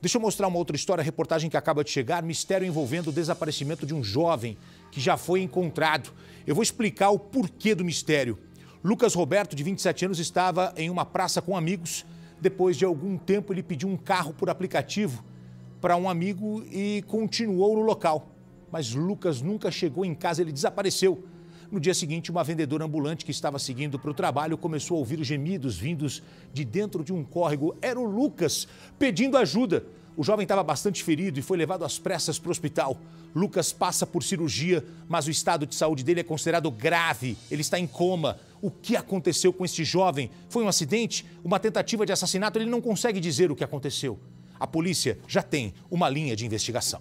Deixa eu mostrar uma outra história, reportagem que acaba de chegar, mistério envolvendo o desaparecimento de um jovem que já foi encontrado. Eu vou explicar o porquê do mistério. Lucas Roberto, de 27 anos, estava em uma praça com amigos. Depois de algum tempo, ele pediu um carro por aplicativo para um amigo e continuou no local. Mas Lucas nunca chegou em casa, ele desapareceu. No dia seguinte, uma vendedora ambulante que estava seguindo para o trabalho começou a ouvir os gemidos vindos de dentro de um córrego. Era o Lucas pedindo ajuda. O jovem estava bastante ferido e foi levado às pressas para o hospital. Lucas passa por cirurgia, mas o estado de saúde dele é considerado grave. Ele está em coma. O que aconteceu com este jovem? Foi um acidente? Uma tentativa de assassinato? Ele não consegue dizer o que aconteceu. A polícia já tem uma linha de investigação.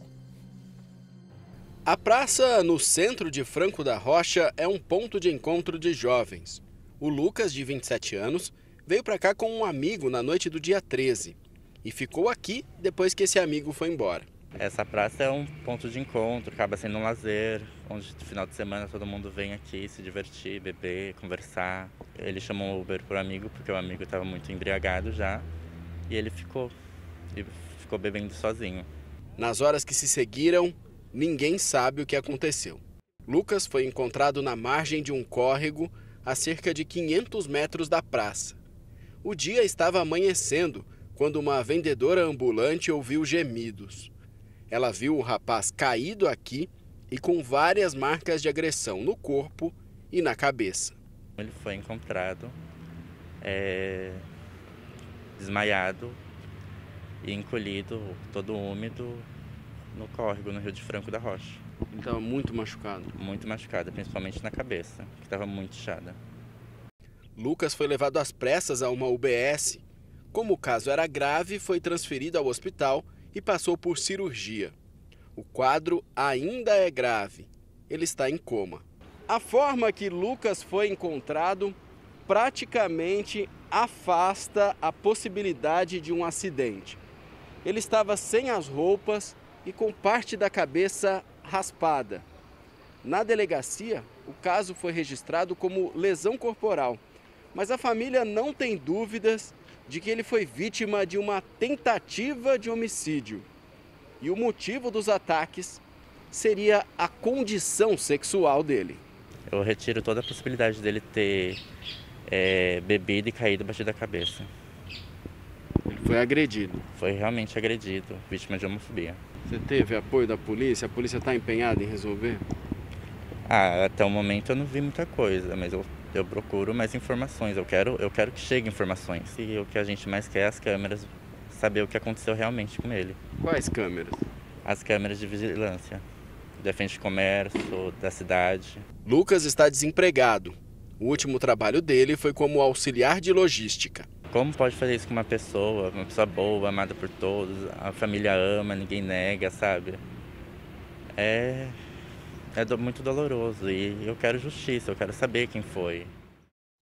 A praça no centro de Franco da Rocha é um ponto de encontro de jovens. O Lucas, de 27 anos, veio para cá com um amigo na noite do dia 13 e ficou aqui depois que esse amigo foi embora. Essa praça é um ponto de encontro, acaba sendo um lazer, onde no final de semana todo mundo vem aqui se divertir, beber, conversar. Ele chamou o Uber por amigo, porque o amigo estava muito embriagado já, e ele ficou, e ficou bebendo sozinho. Nas horas que se seguiram, ninguém sabe o que aconteceu. Lucas foi encontrado na margem de um córrego a cerca de 500 metros da praça. O dia estava amanhecendo quando uma vendedora ambulante ouviu gemidos. Ela viu o rapaz caído aqui e com várias marcas de agressão no corpo e na cabeça. Ele foi encontrado é, desmaiado e encolhido, todo úmido, no córrego, no Rio de Franco da Rocha. Estava muito machucado? Muito machucado principalmente na cabeça, que estava muito inchada. Lucas foi levado às pressas a uma UBS. Como o caso era grave, foi transferido ao hospital e passou por cirurgia. O quadro ainda é grave. Ele está em coma. A forma que Lucas foi encontrado praticamente afasta a possibilidade de um acidente. Ele estava sem as roupas, e com parte da cabeça raspada. Na delegacia, o caso foi registrado como lesão corporal, mas a família não tem dúvidas de que ele foi vítima de uma tentativa de homicídio. E o motivo dos ataques seria a condição sexual dele. Eu retiro toda a possibilidade dele ter é, bebido e caído batido a cabeça. Ele foi agredido. Foi realmente agredido, vítima de homofobia. Você teve apoio da polícia? A polícia está empenhada em resolver? Ah, até o momento eu não vi muita coisa, mas eu, eu procuro mais informações. Eu quero, eu quero que chegue informações. E o que a gente mais quer é as câmeras, saber o que aconteceu realmente com ele. Quais câmeras? As câmeras de vigilância, da frente de comércio, da cidade. Lucas está desempregado. O último trabalho dele foi como auxiliar de logística. Como pode fazer isso com uma pessoa, uma pessoa boa, amada por todos, a família ama, ninguém nega, sabe? É, é muito doloroso e eu quero justiça, eu quero saber quem foi.